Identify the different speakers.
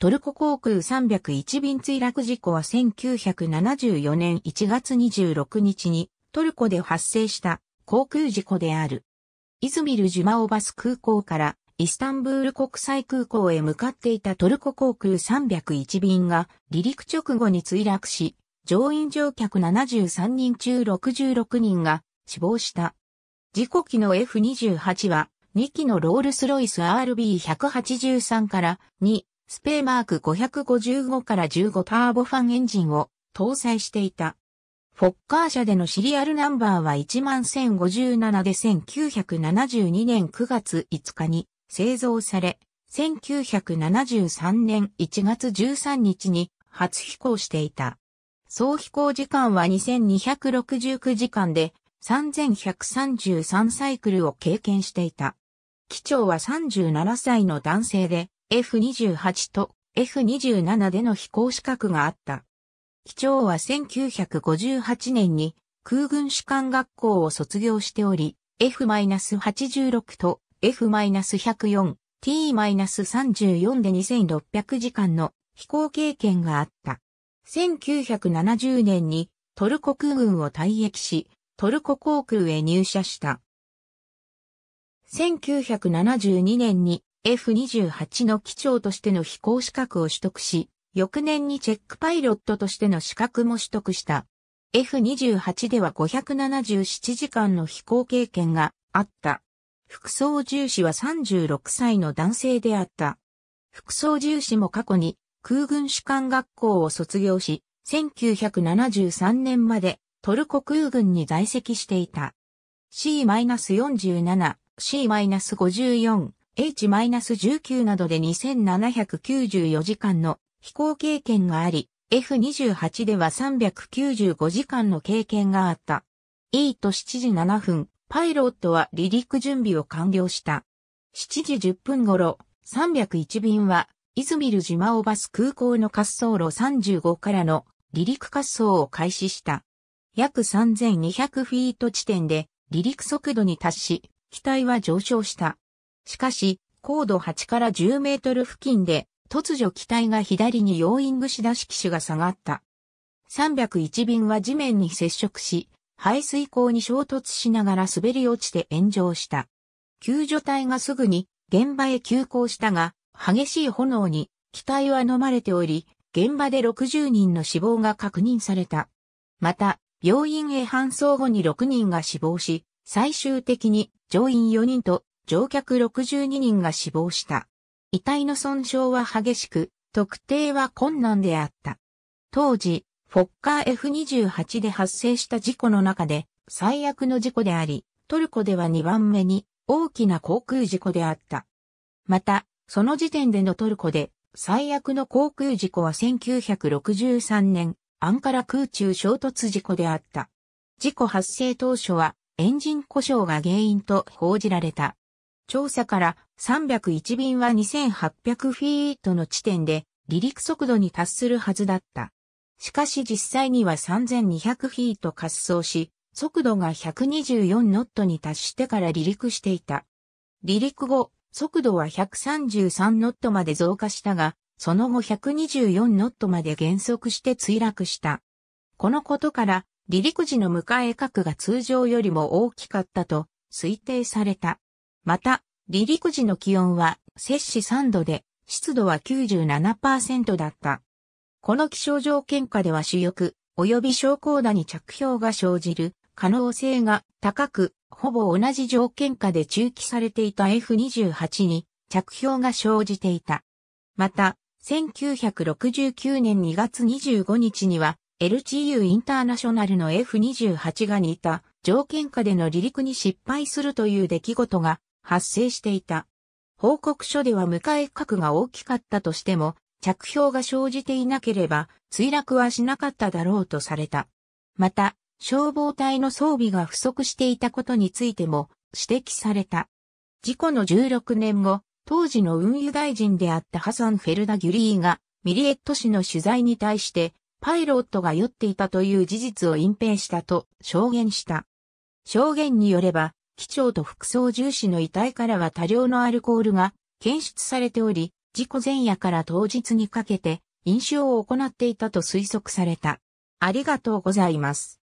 Speaker 1: トルコ航空301便墜落事故は1974年1月26日にトルコで発生した航空事故である。イズミル・ジュマオバス空港からイスタンブール国際空港へ向かっていたトルコ航空301便が離陸直後に墜落し、乗員乗客73人中66人が死亡した。事故機の F28 は2機のロールスロイス RB183 から2スペーマーク555から15ターボファンエンジンを搭載していた。フォッカー社でのシリアルナンバーは11057で1972年9月5日に製造され、1973年1月13日に初飛行していた。総飛行時間は2269時間で3133サイクルを経験していた。機長は37歳の男性で、F28 と F27 での飛行資格があった。機長は1958年に空軍士官学校を卒業しており、F-86 と F-104、T-34 で2600時間の飛行経験があった。1970年にトルコ空軍を退役し、トルコ航空へ入社した。1972年に F28 の機長としての飛行資格を取得し、翌年にチェックパイロットとしての資格も取得した。F28 では577時間の飛行経験があった。副操縦士は36歳の男性であった。副操縦士も過去に空軍士官学校を卒業し、1973年までトルコ空軍に在籍していた。C-47、C-54、H-19 などで2794時間の飛行経験があり、F28 では395時間の経験があった。E と7時7分、パイロットは離陸準備を完了した。7時10分頃、301便は、イズミル島をバス空港の滑走路35からの離陸滑走を開始した。約3200フィート地点で離陸速度に達し、機体は上昇した。しかし、高度8から10メートル付近で、突如機体が左に要因イングし出し機種が下がった。301便は地面に接触し、排水口に衝突しながら滑り落ちて炎上した。救助隊がすぐに現場へ急行したが、激しい炎に機体は飲まれており、現場で60人の死亡が確認された。また、病院へ搬送後に6人が死亡し、最終的に乗員4人と乗客62人が死亡した。遺体の損傷は激しく、特定は困難であった。当時、フォッカー F28 で発生した事故の中で最悪の事故であり、トルコでは2番目に大きな航空事故であった。また、その時点でのトルコで最悪の航空事故は1963年、アンカラ空中衝突事故であった。事故発生当初はエンジン故障が原因と報じられた。調査から301便は2800フィートの地点で離陸速度に達するはずだった。しかし実際には3200フィート滑走し、速度が124ノットに達してから離陸していた。離陸後、速度は133ノットまで増加したが、その後124ノットまで減速して墜落した。このことから、離陸時の迎え角が通常よりも大きかったと推定された。また、離陸時の気温は摂氏3度で、湿度は97%だった。この気象条件下では主翼、及び昇降打に着氷が生じる可能性が高く、ほぼ同じ条件下で中期されていた F28 に着氷が生じていた。また、1969年2月25日には、LTU インターナショナルの F28 が似た条件下での離陸に失敗するという出来事が発生していた。報告書では迎え核角が大きかったとしても、着氷が生じていなければ墜落はしなかっただろうとされた。また、消防隊の装備が不足していたことについても指摘された。事故の16年後、当時の運輸大臣であったハサン・フェルダ・ギュリーが、ミリエット氏の取材に対して、パイロットが酔っていたという事実を隠蔽したと証言した。証言によれば、機長と副操縦士の遺体からは多量のアルコールが検出されており、事故前夜から当日にかけて飲酒を行っていたと推測された。ありがとうございます。